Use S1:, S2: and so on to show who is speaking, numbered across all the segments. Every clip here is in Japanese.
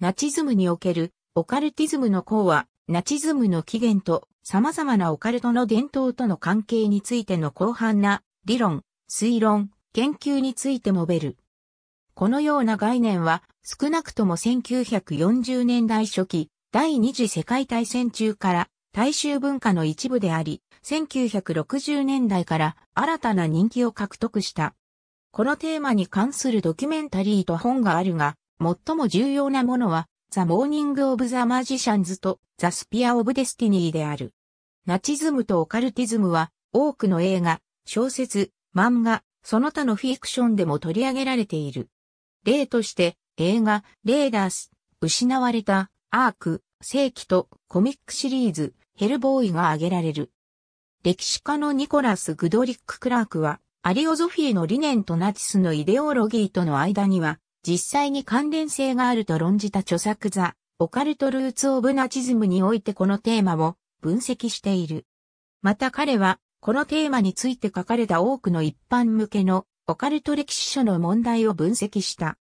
S1: ナチズムにおけるオカルティズムの項は、ナチズムの起源と様々なオカルトの伝統との関係についての広範な理論、推論、研究について述べる。このような概念は少なくとも1940年代初期、第二次世界大戦中から大衆文化の一部であり、1960年代から新たな人気を獲得した。このテーマに関するドキュメンタリーと本があるが、最も重要なものは、ザ・モーニング・オブ・ザ・マジシャンズとザ・スピア・オブ・デスティニーである。ナチズムとオカルティズムは、多くの映画、小説、漫画、その他のフィクションでも取り上げられている。例として、映画、レーダース、失われた、アーク、世紀とコミックシリーズ、ヘルボーイが挙げられる。歴史家のニコラス・グドリック・クラークは、アリオゾフィーの理念とナチスのイデオロギーとの間には、実際に関連性があると論じた著作ザ・オカルト・ルーツ・オブ・ナチズムにおいてこのテーマを分析している。また彼は、このテーマについて書かれた多くの一般向けのオカルト歴史書の問題を分析した。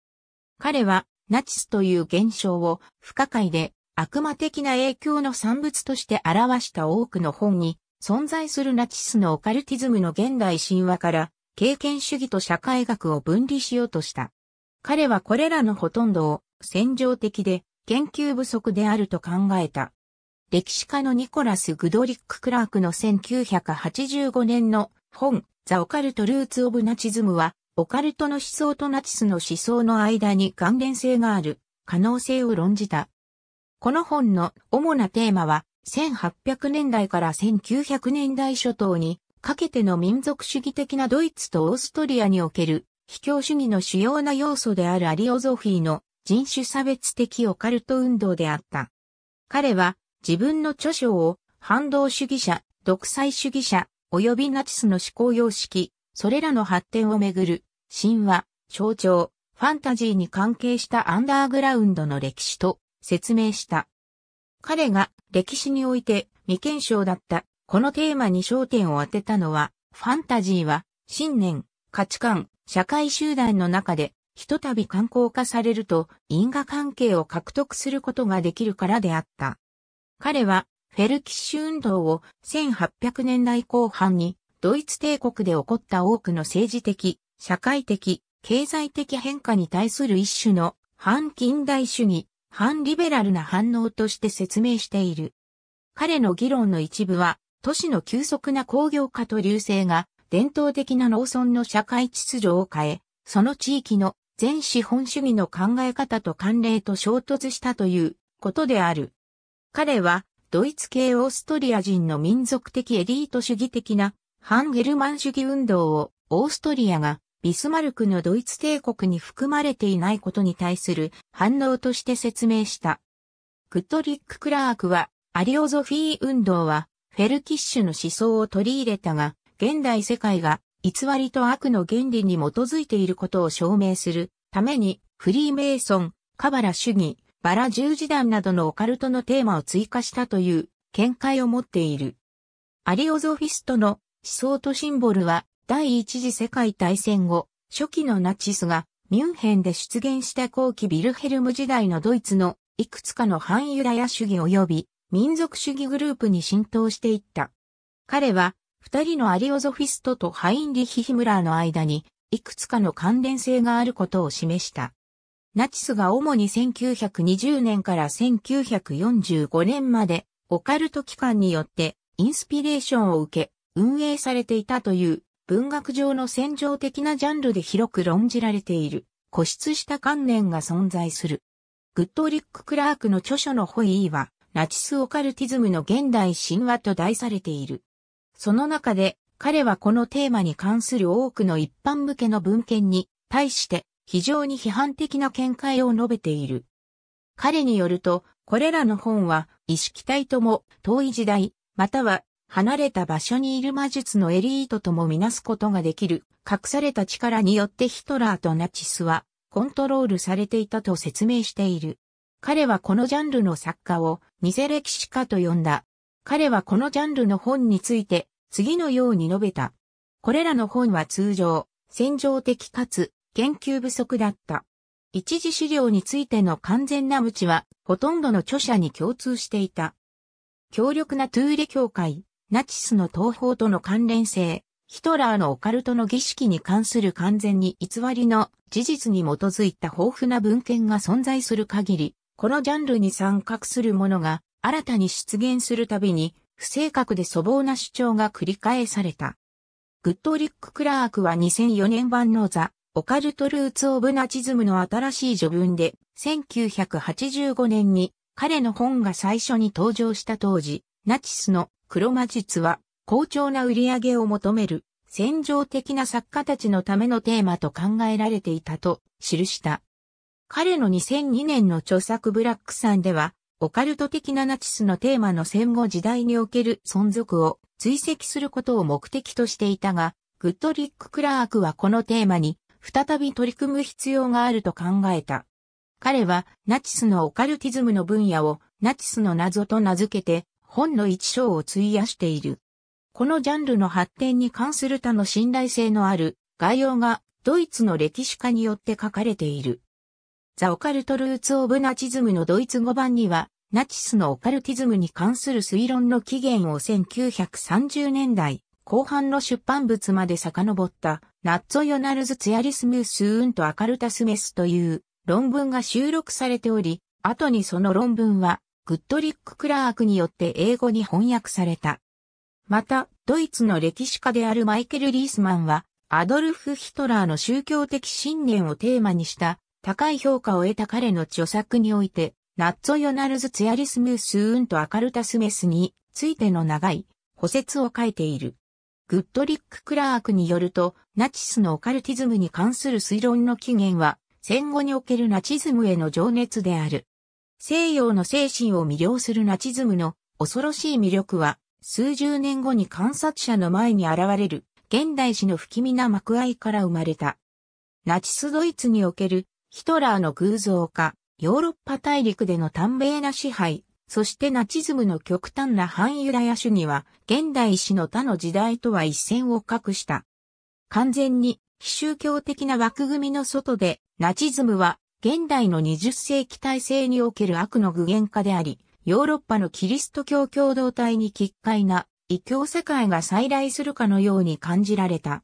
S1: 彼は、ナチスという現象を不可解で悪魔的な影響の産物として表した多くの本に、存在するナチスのオカルティズムの現代神話から、経験主義と社会学を分離しようとした。彼はこれらのほとんどを戦場的で研究不足であると考えた。歴史家のニコラス・グドリック・クラークの1985年の本ザ・オカルト・ルーツ・オブ・ナチズムは、オカルトの思想とナチスの思想の間に関連性がある可能性を論じた。この本の主なテーマは、1800年代から1900年代初頭にかけての民族主義的なドイツとオーストリアにおける卑怯主義の主要な要素であるアリオゾフィーの人種差別的オカルト運動であった。彼は自分の著書を反動主義者、独裁主義者、及びナチスの思考様式、それらの発展をめぐる、神話、象徴、ファンタジーに関係したアンダーグラウンドの歴史と説明した。彼が歴史において未検証だったこのテーマに焦点を当てたのは、ファンタジーは信念、価値観、社会集団の中で、ひとたび観光化されると因果関係を獲得することができるからであった。彼はフェルキッシュ運動を1800年代後半にドイツ帝国で起こった多くの政治的、社会的、経済的変化に対する一種の反近代主義、反リベラルな反応として説明している。彼の議論の一部は都市の急速な工業化と流星が伝統的な農村の社会秩序を変え、その地域の全資本主義の考え方と慣例と衝突したということである。彼は、ドイツ系オーストリア人の民族的エリート主義的なハンゲルマン主義運動をオーストリアがビスマルクのドイツ帝国に含まれていないことに対する反応として説明した。グッドリック・クラークはアリオゾフィー運動はフェルキッシュの思想を取り入れたが現代世界が偽りと悪の原理に基づいていることを証明するために、フリーメイソン、カバラ主義、バラ十字団などのオカルトのテーマを追加したという見解を持っている。アリオゾフィストの思想とシンボルは第一次世界大戦後、初期のナチスがミュンヘンで出現した後期ビルヘルム時代のドイツのいくつかの反ユダヤ主義及び民族主義グループに浸透していった。彼は二人のアリオゾフィストとハインリヒ・ヒムラーの間に、いくつかの関連性があることを示した。ナチスが主に1920年から1945年まで、オカルト機関によってインスピレーションを受け、運営されていたという文学上の戦場的なジャンルで広く論じられている、固執した観念が存在する。グッドリック・クラークの著書のホイーは、ナチス・オカルティズムの現代神話と題されている。その中で彼はこのテーマに関する多くの一般向けの文献に対して非常に批判的な見解を述べている。彼によると、これらの本は意識体とも遠い時代、または離れた場所にいる魔術のエリートともみなすことができる隠された力によってヒトラーとナチスはコントロールされていたと説明している。彼はこのジャンルの作家を偽歴史家と呼んだ。彼はこのジャンルの本について次のように述べた。これらの本は通常、戦場的かつ研究不足だった。一次資料についての完全な無知は、ほとんどの著者に共通していた。強力なトゥーレ協会、ナチスの東方との関連性、ヒトラーのオカルトの儀式に関する完全に偽りの事実に基づいた豊富な文献が存在する限り、このジャンルに参画するものが新たに出現するたびに不正確で粗暴な主張が繰り返された。グッドリック・クラークは2004年版のザ・オカルト・ルーツ・オブ・ナチズムの新しい序文で、1985年に彼の本が最初に登場した当時、ナチスの黒魔術は好調な売り上げを求める戦場的な作家たちのためのテーマと考えられていたと記した。彼の2002年の著作ブラックさんでは、オカルト的なナチスのテーマの戦後時代における存続を追跡することを目的としていたが、グッドリック・クラークはこのテーマに再び取り組む必要があると考えた。彼はナチスのオカルティズムの分野をナチスの謎と名付けて本の一章を費やしている。このジャンルの発展に関する他の信頼性のある概要がドイツの歴史家によって書かれている。ザ・オカルト・ルーツ・オブ・ナチズムのドイツ語版にはナチスのオカルティズムに関する推論の起源を1930年代後半の出版物まで遡ったナッツォヨナルズ・ツヤリスムースーンとアカルタスメスという論文が収録されており、後にその論文はグッドリック・クラークによって英語に翻訳された。また、ドイツの歴史家であるマイケル・リースマンは、アドルフ・ヒトラーの宗教的信念をテーマにした高い評価を得た彼の著作において、ナッツォヨナルズツヤリスムスーンとアカルタスメスについての長い補説を書いている。グッドリック・クラークによると、ナチスのオカルティズムに関する推論の起源は、戦後におけるナチズムへの情熱である。西洋の精神を魅了するナチズムの恐ろしい魅力は、数十年後に観察者の前に現れる、現代史の不気味な幕合から生まれた。ナチスドイツにおけるヒトラーの偶像化、ヨーロッパ大陸での短命な支配、そしてナチズムの極端な反ユダヤ主義は、現代史の他の時代とは一線を画した。完全に非宗教的な枠組みの外で、ナチズムは現代の20世紀体制における悪の具現化であり、ヨーロッパのキリスト教共同体に奇怪な異教世界が再来するかのように感じられた。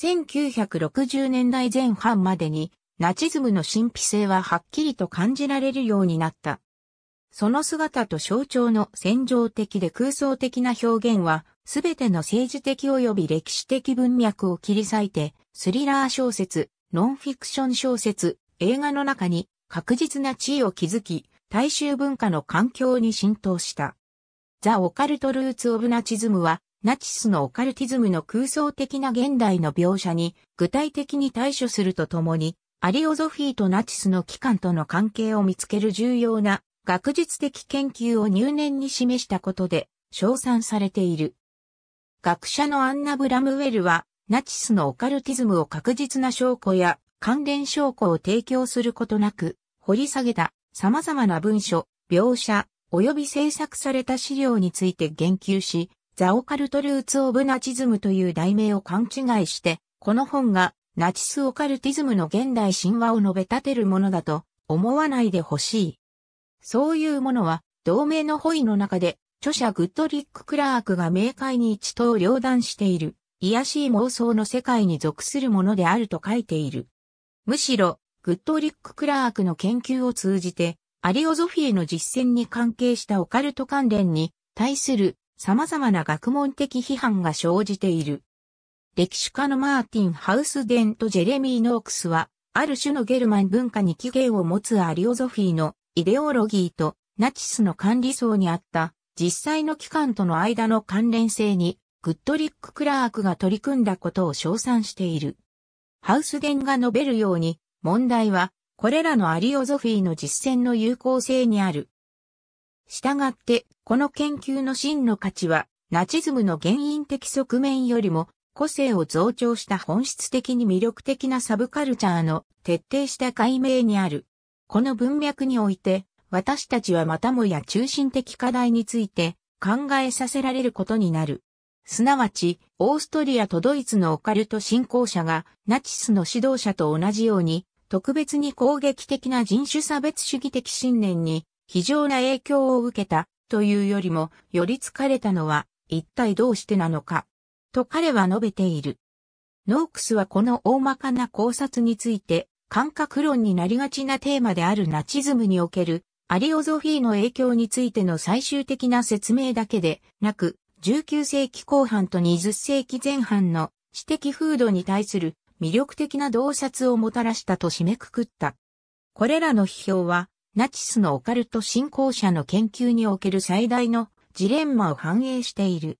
S1: 1960年代前半までにナチズムの神秘性ははっきりと感じられるようになった。その姿と象徴の戦場的で空想的な表現は、すべての政治的及び歴史的文脈を切り裂いて、スリラー小説、ノンフィクション小説、映画の中に確実な地位を築き、大衆文化の環境に浸透した。ザ・オカルト・ルーツ・オブ・ナチズムは、ナチスのオカルティズムの空想的な現代の描写に具体的に対処するとともに、アリオゾフィーとナチスの機関との関係を見つける重要な学術的研究を入念に示したことで称賛されている。学者のアンナ・ブラムウェルは、ナチスのオカルティズムを確実な証拠や関連証拠を提供することなく、掘り下げた様々な文書、描写、及び制作された資料について言及し、ザ・オカルト・ルーツ・オブ・ナチズムという題名を勘違いして、この本がナチスオカルティズムの現代神話を述べ立てるものだと思わないでほしい。そういうものは、同盟の保意の中で、著者グッドリック・クラークが明快に一刀両断している、癒しい妄想の世界に属するものであると書いている。むしろ、グッドリック・クラークの研究を通じて、アリオゾフィエの実践に関係したオカルト関連に対する様々な学問的批判が生じている。歴史家のマーティン・ハウスデンとジェレミー・ノークスは、ある種のゲルマン文化に起源を持つアリオゾフィーのイデオロギーとナチスの管理層にあった実際の機関との間の関連性にグッドリック・クラークが取り組んだことを称賛している。ハウスデンが述べるように、問題は、これらのアリオゾフィーの実践の有効性にある。したがって、この研究の真の価値は、ナチズムの原因的側面よりも、個性を増長した本質的に魅力的なサブカルチャーの徹底した解明にある。この文脈において、私たちはまたもや中心的課題について考えさせられることになる。すなわち、オーストリアとドイツのオカルト信仰者がナチスの指導者と同じように、特別に攻撃的な人種差別主義的信念に非常な影響を受けたというよりも、より疲れたのは一体どうしてなのか。と彼は述べている。ノークスはこの大まかな考察について、感覚論になりがちなテーマであるナチズムにおけるアリオゾフィーの影響についての最終的な説明だけでなく、19世紀後半と20世紀前半の私的風土に対する魅力的な洞察をもたらしたと締めくくった。これらの批評は、ナチスのオカルト信仰者の研究における最大のジレンマを反映している。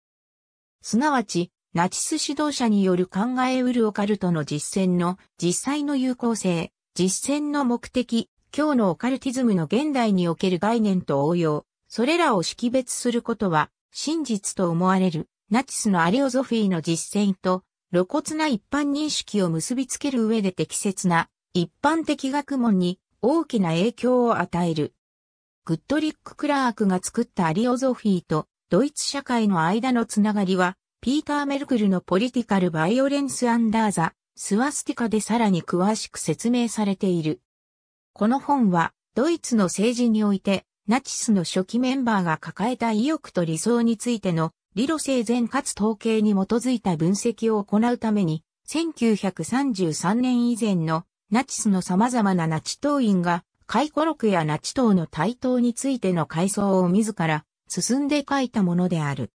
S1: すなわち、ナチス指導者による考えうるオカルトの実践の実際の有効性、実践の目的、今日のオカルティズムの現代における概念と応用、それらを識別することは、真実と思われる、ナチスのアレオゾフィーの実践と、露骨な一般認識を結びつける上で適切な、一般的学問に大きな影響を与える。グッドリック・クラークが作ったアリオゾフィーとドイツ社会の間のつながりはピーター・メルクルのポリティカル・バイオレンス・アンダーザ・スワスティカでさらに詳しく説明されている。この本は、ドイツの政治において、ナチスの初期メンバーが抱えた意欲と理想についての、理路整然かつ統計に基づいた分析を行うために、1933年以前のナチスの様々なナチ党員が、回顧録やナチ党の台頭についての回想を自ら進んで書いたものである。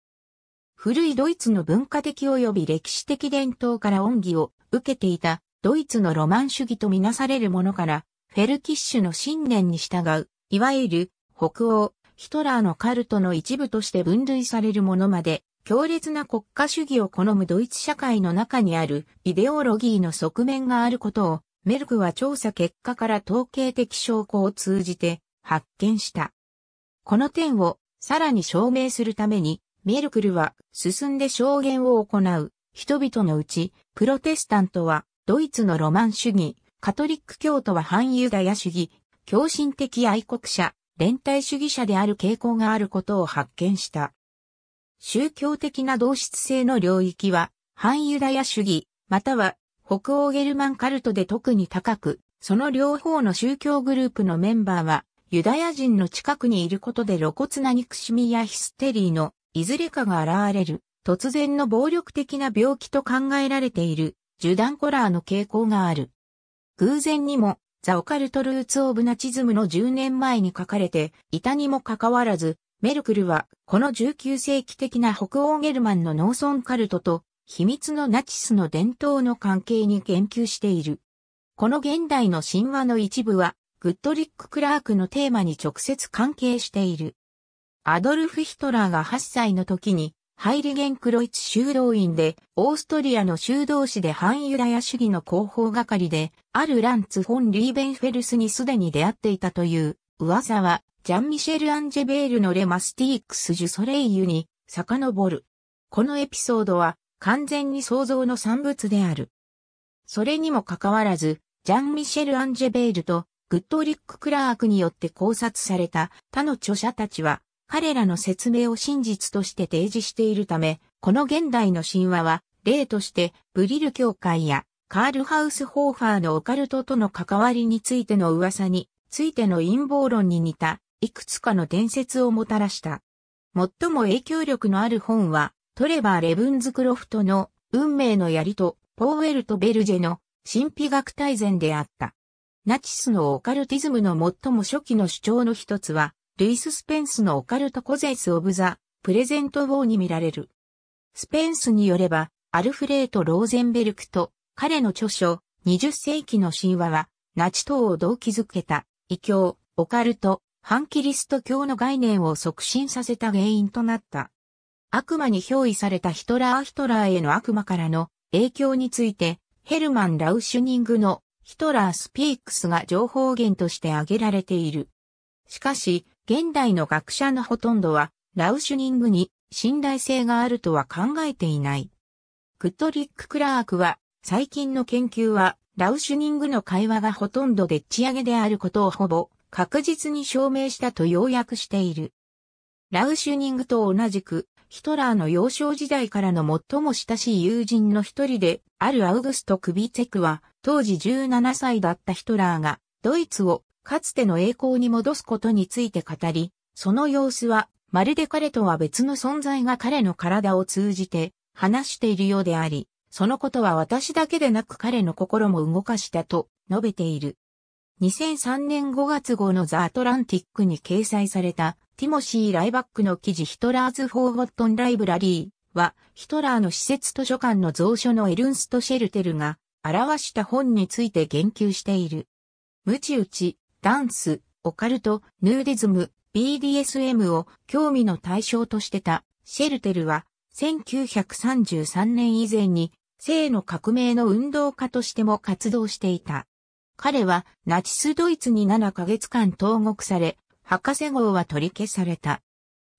S1: 古いドイツの文化的及び歴史的伝統から恩義を受けていたドイツのロマン主義とみなされるものから、フェルキッシュの信念に従う、いわゆる北欧、ヒトラーのカルトの一部として分類されるものまで、強烈な国家主義を好むドイツ社会の中にあるイデオロギーの側面があることを、メルクは調査結果から統計的証拠を通じて発見した。この点をさらに証明するためにメルクルは進んで証言を行う人々のうち、プロテスタントはドイツのロマン主義、カトリック教徒は反ユダヤ主義、狂信的愛国者、連帯主義者である傾向があることを発見した。宗教的な同質性の領域は、反ユダヤ主義、または北欧ゲルマンカルトで特に高く、その両方の宗教グループのメンバーは、ユダヤ人の近くにいることで露骨な憎しみやヒステリーのいずれかが現れる、突然の暴力的な病気と考えられている、ジュダンコラーの傾向がある。偶然にも、ザ・オカルト・ルーツ・オブ・ナチズムの10年前に書かれていたにもかかわらず、メルクルは、この19世紀的な北欧ゲルマンの農村カルトと、秘密のナチスの伝統の関係に言及している。この現代の神話の一部は、グッドリック・クラークのテーマに直接関係している。アドルフ・ヒトラーが8歳の時に、ハイリゲンクロイツ修道院で、オーストリアの修道士で反ユダヤ主義の広報係で、あるランツ・フォン・リーベンフェルスにすでに出会っていたという噂は、ジャン・ミシェル・アンジェベールのレマスティークス・ジュ・ソレイユに遡る。このエピソードは完全に想像の産物である。それにもかかわらず、ジャン・ミシェル・アンジェベールとグッドリック・クラークによって考察された他の著者たちは、彼らの説明を真実として提示しているため、この現代の神話は、例として、ブリル教会や、カールハウス・ホーファーのオカルトとの関わりについての噂に、ついての陰謀論に似た、いくつかの伝説をもたらした。最も影響力のある本は、トレバー・レブンズ・クロフトの、運命の槍と、ポーウェルとベルジェの、神秘学大全であった。ナチスのオカルティズムの最も初期の主張の一つは、ルイス・スペンスのオカルト・コゼス・オブ・ザ・プレゼント・ウォーに見られる。スペンスによれば、アルフレート・ローゼンベルクと彼の著書、20世紀の神話は、ナチ党を動機づけた、異教、オカルト、反キリスト教の概念を促進させた原因となった。悪魔に憑依されたヒトラー・ヒトラーへの悪魔からの影響について、ヘルマン・ラウシュニングのヒトラー・スピークスが情報源として挙げられている。しかし、現代の学者のほとんどは、ラウシュニングに信頼性があるとは考えていない。グッドリック・クラークは、最近の研究は、ラウシュニングの会話がほとんどでっち上げであることをほぼ確実に証明したと要約している。ラウシュニングと同じく、ヒトラーの幼少時代からの最も親しい友人の一人であるアウグスト・クビツェクは、当時17歳だったヒトラーが、ドイツをかつての栄光に戻すことについて語り、その様子は、まるで彼とは別の存在が彼の体を通じて話しているようであり、そのことは私だけでなく彼の心も動かしたと述べている。2003年5月号のザ・アトランティックに掲載されたティモシー・ライバックの記事ヒトラーズ・フォーゴットン・ライブラリーはヒトラーの施設図書館の蔵書のエルンスト・シェルテルが表した本について言及している。無知打ち、ダンス、オカルト、ヌーディズム、BDSM を興味の対象としてたシェルテルは1933年以前に性の革命の運動家としても活動していた。彼はナチスドイツに7ヶ月間投獄され、博士号は取り消された。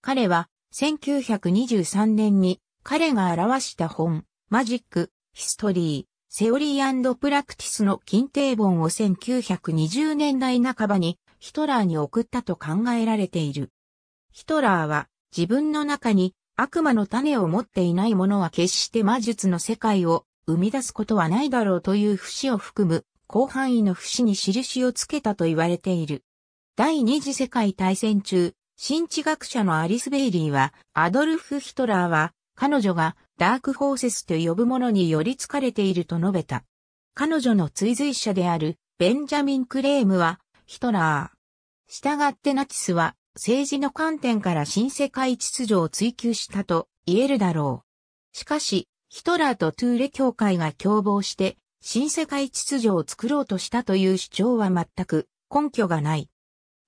S1: 彼は1923年に彼が表した本、マジック、ヒストリー、セオリープラクティスの禁定本を1920年代半ばにヒトラーに送ったと考えられている。ヒトラーは自分の中に悪魔の種を持っていない者は決して魔術の世界を生み出すことはないだろうという節を含む広範囲の節に印をつけたと言われている。第二次世界大戦中、新知学者のアリス・ベイリーは、アドルフ・ヒトラーは、彼女がダークホーセスと呼ぶ者により疲れていると述べた。彼女の追随者であるベンジャミン・クレームはヒトラー。従ってナチスは政治の観点から新世界秩序を追求したと言えるだろう。しかし、ヒトラーとトゥーレ教会が共謀して新世界秩序を作ろうとしたという主張は全く根拠がない。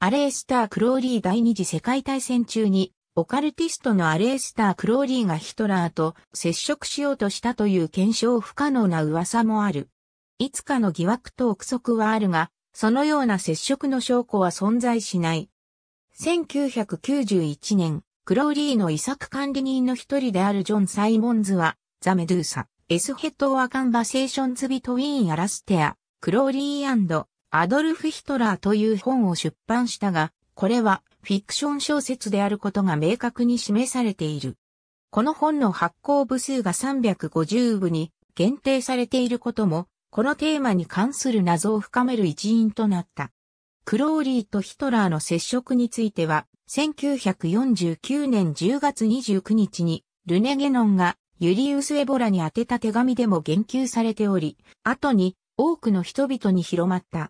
S1: アレースター・クローリー第二次世界大戦中にオカルティストのアレースター・クローリーがヒトラーと接触しようとしたという検証不可能な噂もある。いつかの疑惑と憶測はあるが、そのような接触の証拠は存在しない。1991年、クローリーの遺作管理人の一人であるジョン・サイモンズは、ザ・メドゥーサ、エス・ヘッド・ア・カンバセーションズ・ビトウィーン・アラステア、クローリーアドルフ・ヒトラーという本を出版したが、これはフィクション小説であることが明確に示されている。この本の発行部数が350部に限定されていることも、このテーマに関する謎を深める一因となった。クローリーとヒトラーの接触については、1949年10月29日に、ルネゲノンがユリウス・エボラに宛てた手紙でも言及されており、後に多くの人々に広まった。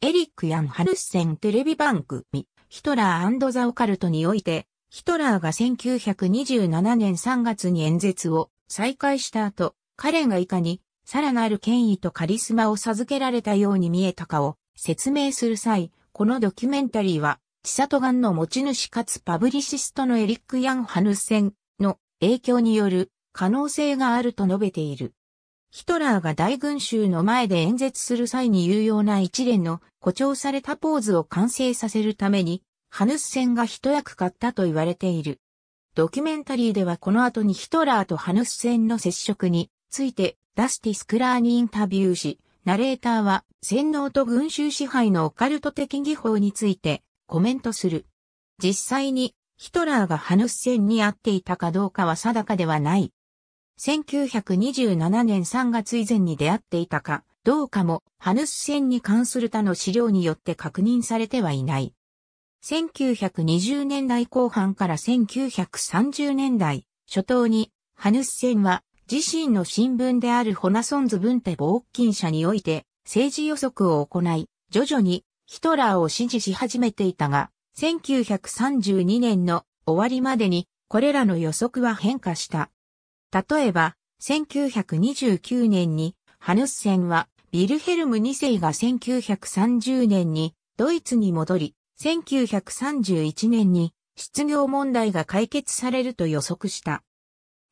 S1: エリック・ヤン・ハルッセンテレビ番組、ヒトラーザオカルトにおいて、ヒトラーが1927年3月に演説を再開した後、彼がいかに、さらなる権威とカリスマを授けられたように見えたかを説明する際、このドキュメンタリーは、チサトガンの持ち主かつパブリシストのエリック・ヤン・ハヌセンの影響による可能性があると述べている。ヒトラーが大群衆の前で演説する際に有用な一連の誇張されたポーズを完成させるために、ハヌッセンが一役買ったと言われている。ドキュメンタリーではこの後にヒトラーとハヌッセンの接触についてダスティ・スクラーにインタビューし、ナレーターは洗脳と群衆支配のオカルト的技法についてコメントする。実際にヒトラーがハヌッセンに会っていたかどうかは定かではない。1927年3月以前に出会っていたか、どうかも、ハヌス戦に関する他の資料によって確認されてはいない。1920年代後半から1930年代初頭に、ハヌス戦は自身の新聞であるホナソンズ文テ冒金者社において政治予測を行い、徐々にヒトラーを支持し始めていたが、1932年の終わりまでにこれらの予測は変化した。例えば、1929年にハヌッセンはビルヘルム2世が1930年にドイツに戻り、1931年に失業問題が解決されると予測した。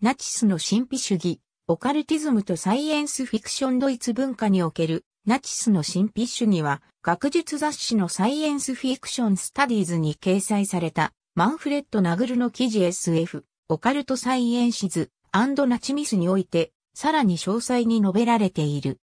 S1: ナチスの神秘主義、オカルティズムとサイエンスフィクションドイツ文化におけるナチスの神秘主義は学術雑誌のサイエンスフィクションスタディーズに掲載されたマンフレッド・ナグルの記事 SF オカルト・サイエンシズアンドナチミスにおいて、さらに詳細に述べられている。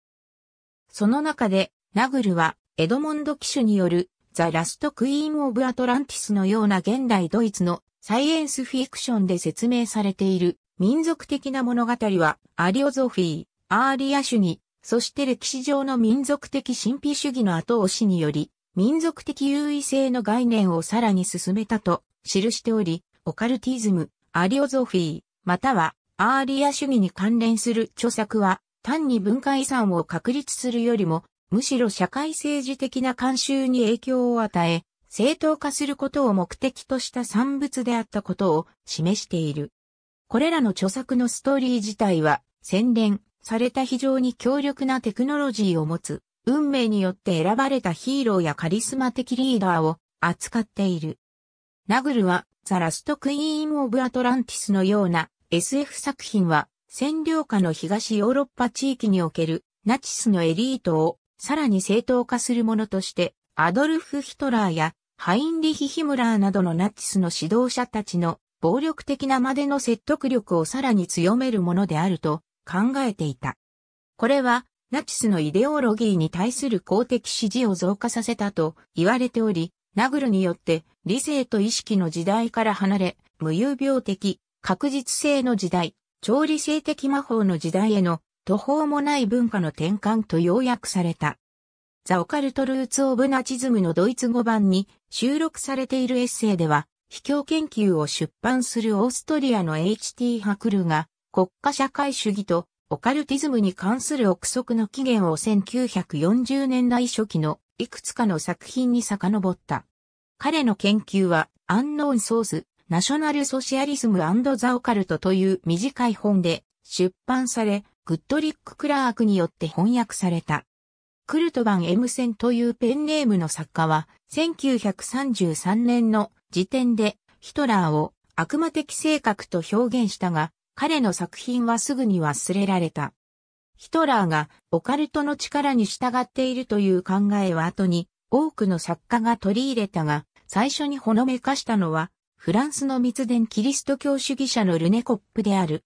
S1: その中で、ナグルは、エドモンド騎手による、ザ・ラスト・クイーン・オブ・アトランティスのような現代ドイツのサイエンスフィクションで説明されている民族的な物語は、アリオゾフィー、アーリア主義、そして歴史上の民族的神秘主義の後押しにより、民族的優位性の概念をさらに進めたと記しており、オカルティズム、アリオゾフィー、またはアーリア主義に関連する著作は、単に文化遺産を確立するよりも、むしろ社会政治的な慣習に影響を与え、正当化することを目的とした産物であったことを示している。これらの著作のストーリー自体は、洗練された非常に強力なテクノロジーを持つ、運命によって選ばれたヒーローやカリスマ的リーダーを扱っている。ナグルは、ザラストクイーン・オブ・アトランティスのような SF 作品は占領下の東ヨーロッパ地域におけるナチスのエリートをさらに正当化するものとしてアドルフ・ヒトラーやハインリヒ・ヒムラーなどのナチスの指導者たちの暴力的なまでの説得力をさらに強めるものであると考えていた。これはナチスのイデオロギーに対する公的支持を増加させたと言われており、ナグルによって理性と意識の時代から離れ、無遊病的、確実性の時代、調理性的魔法の時代への途方もない文化の転換と要約された。ザ・オカルト・ルーツ・オブ・ナチズムのドイツ語版に収録されているエッセイでは、秘境研究を出版するオーストリアの H.T. ハクルが国家社会主義とオカルティズムに関する憶測の起源を1940年代初期のいくつかの作品に遡った。彼の研究はアンノーンソース、ナショナルソシアリスムザオカルトという短い本で出版され、グッドリック・クラークによって翻訳された。クルトバン・エムセンというペンネームの作家は、1933年の時点でヒトラーを悪魔的性格と表現したが、彼の作品はすぐに忘れられた。ヒトラーがオカルトの力に従っているという考えは後に多くの作家が取り入れたが、最初にほのめかしたのはフランスの密伝キリスト教主義者のルネコップである。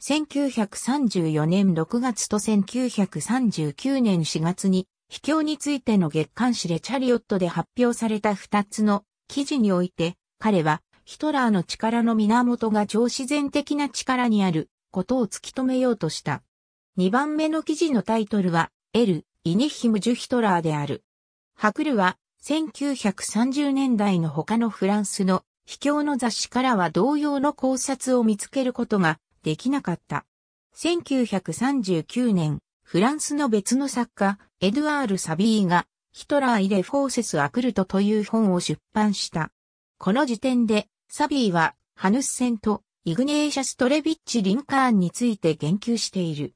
S1: 1934年6月と1939年4月に、秘境についての月刊誌レチャリオットで発表された2つの記事において、彼はヒトラーの力の源が超自然的な力にあることを突き止めようとした。2番目の記事のタイトルは、エル・イニヒム・ジュ・ヒトラーである。ハクルは1930年代の他のフランスの秘境の雑誌からは同様の考察を見つけることができなかった。1939年、フランスの別の作家、エドゥアール・サビーが、ヒトラー・イレ・フォーセス・アクルトという本を出版した。この時点で、サビーは、ハヌスセンと、イグネーシャス・トレビッチ・リンカーンについて言及している。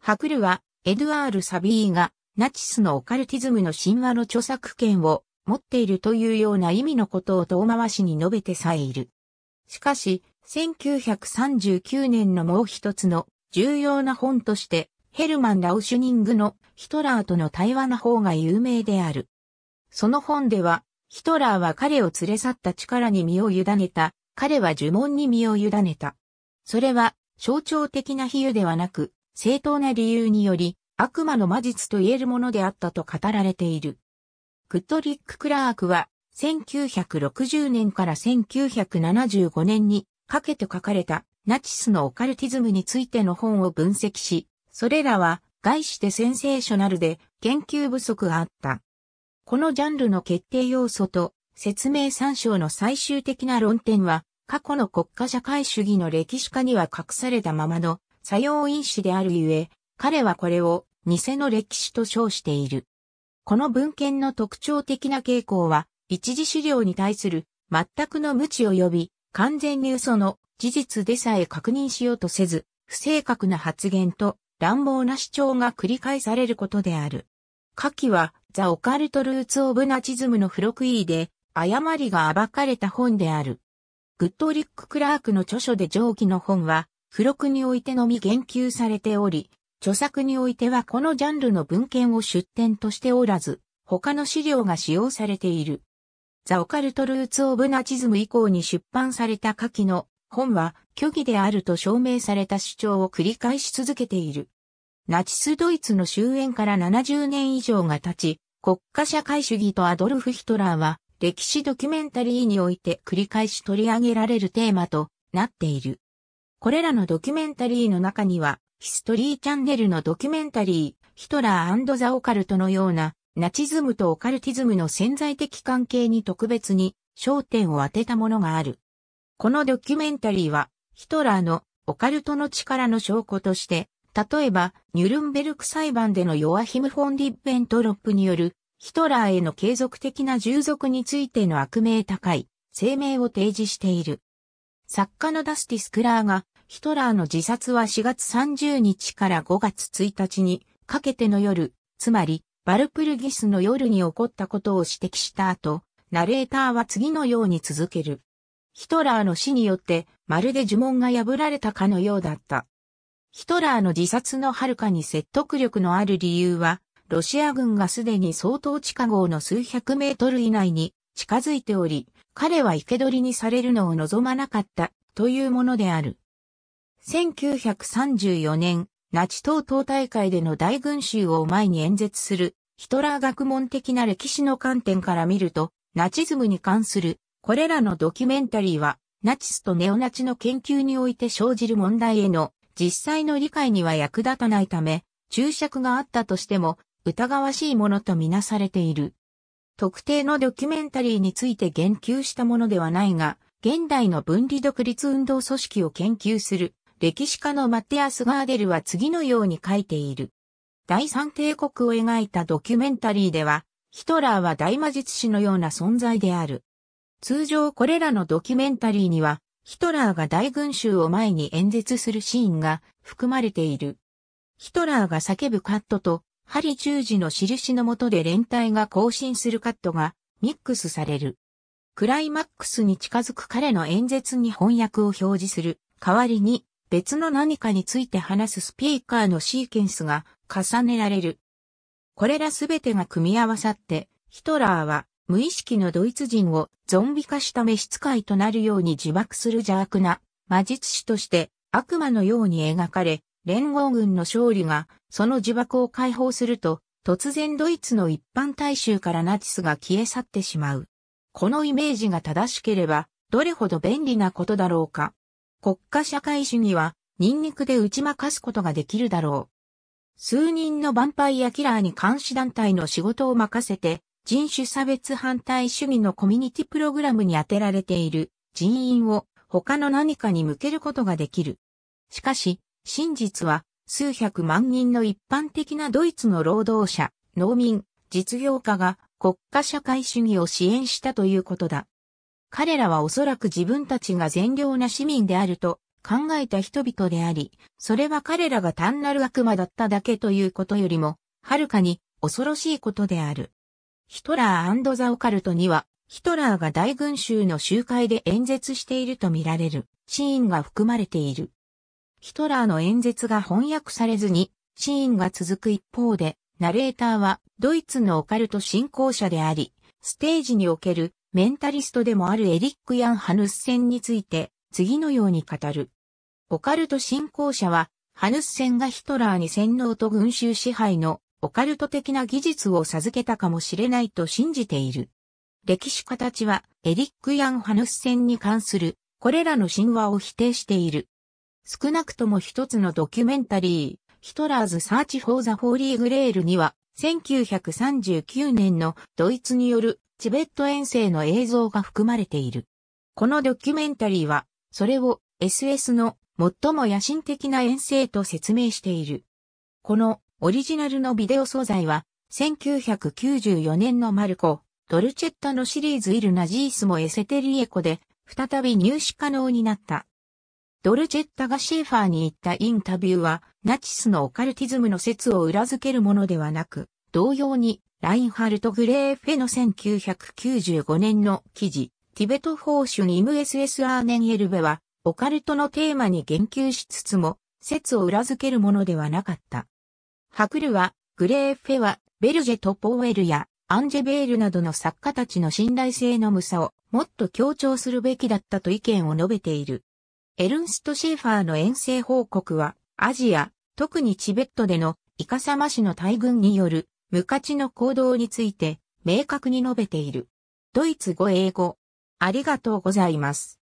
S1: ハクルは、エドゥアール・サビーが、ナチスのオカルティズムの神話の著作権を持っているというような意味のことを遠回しに述べてさえいる。しかし、1939年のもう一つの重要な本として、ヘルマン・ラウシュニングのヒトラーとの対話の方が有名である。その本では、ヒトラーは彼を連れ去った力に身を委ねた、彼は呪文に身を委ねた。それは、象徴的な比喩ではなく、正当な理由により、悪魔の魔術と言えるものであったと語られている。クトリック・クラークは、1960年から1975年にかけて書かれたナチスのオカルティズムについての本を分析し、それらは概してセンセーショナルで研究不足があった。このジャンルの決定要素と説明参照の最終的な論点は、過去の国家社会主義の歴史家には隠されたままの作用因子であるゆえ、彼はこれを偽の歴史と称している。この文献の特徴的な傾向は、一次資料に対する全くの無知及び、完全に嘘の事実でさえ確認しようとせず、不正確な発言と乱暴な主張が繰り返されることである。下記は、ザ・オカルト・ルーツ・オブ・ナチズムの付録 E で、誤りが暴かれた本である。グッドリック・クラークの著書で上記の本は、付録においてのみ言及されており、著作においてはこのジャンルの文献を出典としておらず、他の資料が使用されている。ザ・オカルト・ルーツ・オブ・ナチズム以降に出版された下記の本は虚偽であると証明された主張を繰り返し続けている。ナチスドイツの終焉から70年以上が経ち、国家社会主義とアドルフ・ヒトラーは歴史ドキュメンタリーにおいて繰り返し取り上げられるテーマとなっている。これらのドキュメンタリーの中にはヒストリーチャンネルのドキュメンタリー、ヒトラーザ・オカルトのような、ナチズムとオカルティズムの潜在的関係に特別に焦点を当てたものがある。このドキュメンタリーは、ヒトラーのオカルトの力の証拠として、例えば、ニュルンベルク裁判でのヨアヒム・フォン・ディッベントロップによる、ヒトラーへの継続的な従属についての悪名高い、声明を提示している。作家のダスティス・クラーが、ヒトラーの自殺は4月30日から5月1日にかけての夜、つまりバルプルギスの夜に起こったことを指摘した後、ナレーターは次のように続ける。ヒトラーの死によってまるで呪文が破られたかのようだった。ヒトラーの自殺のはるかに説得力のある理由は、ロシア軍がすでに相当地下号の数百メートル以内に近づいており、彼は生け捕りにされるのを望まなかったというものである。1934年、ナチ党党大会での大群衆を前に演説する、ヒトラー学問的な歴史の観点から見ると、ナチズムに関する、これらのドキュメンタリーは、ナチスとネオナチの研究において生じる問題への実際の理解には役立たないため、注釈があったとしても疑わしいものとみなされている。特定のドキュメンタリーについて言及したものではないが、現代の分離独立運動組織を研究する歴史家のマティアス・ガーデルは次のように書いている。第三帝国を描いたドキュメンタリーでは、ヒトラーは大魔術師のような存在である。通常これらのドキュメンタリーには、ヒトラーが大群衆を前に演説するシーンが含まれている。ヒトラーが叫ぶカットと、針十字の印の下で連帯が更新するカットがミックスされる。クライマックスに近づく彼の演説に翻訳を表示する代わりに別の何かについて話すスピーカーのシーケンスが重ねられる。これらすべてが組み合わさって、ヒトラーは無意識のドイツ人をゾンビ化した召使いとなるように自爆する邪悪な魔術師として悪魔のように描かれ、連合軍の勝利がその自爆を解放すると、突然ドイツの一般大衆からナチスが消え去ってしまう。このイメージが正しければ、どれほど便利なことだろうか。国家社会主義は、ニンニクで打ち負かすことができるだろう。数人のヴァンパイアキラーに監視団体の仕事を任せて、人種差別反対主義のコミュニティプログラムに当てられている人員を他の何かに向けることができる。しかし、真実は数百万人の一般的なドイツの労働者、農民、実業家が国家社会主義を支援したということだ。彼らはおそらく自分たちが善良な市民であると考えた人々であり、それは彼らが単なる悪魔だっただけということよりも、はるかに恐ろしいことである。ヒトラーザオカルトには、ヒトラーが大群衆の集会で演説していると見られるシーンが含まれている。ヒトラーの演説が翻訳されずにシーンが続く一方で、ナレーターはドイツのオカルト信仰者であり、ステージにおけるメンタリストでもあるエリック・ヤン・ハヌッセンについて、次のように語る。オカルト信仰者は、ハヌッセンがヒトラーに洗脳と群衆支配のオカルト的な技術を授けたかもしれないと信じている。歴史家たちは、エリック・ヤン・ハヌッセンに関する、これらの神話を否定している。少なくとも一つのドキュメンタリー、ヒトラーズ・サーチ・フォー・ザ・ホーリー・グレールには、1939年のドイツによるチベット遠征の映像が含まれている。このドキュメンタリーは、それを SS の最も野心的な遠征と説明している。このオリジナルのビデオ素材は、1994年のマルコ、ドルチェッタのシリーズイルナジースもエセテリエコで、再び入手可能になった。ドルチェッタがシェーファーに行ったインタビューは、ナチスのオカルティズムの説を裏付けるものではなく、同様に、ラインハルト・グレーフェの1995年の記事、ティベトフォーシュに MSSR ネンエルベは、オカルトのテーマに言及しつつも、説を裏付けるものではなかった。ハクルは、グレーフェは、ベルジェとポーエルや、アンジェベールなどの作家たちの信頼性の無さをもっと強調するべきだったと意見を述べている。エルンスト・シェーファーの遠征報告は、アジア、特にチベットでのイカサマ氏の大軍による無価値の行動について明確に述べている。ドイツ語英語。ありがとうございます。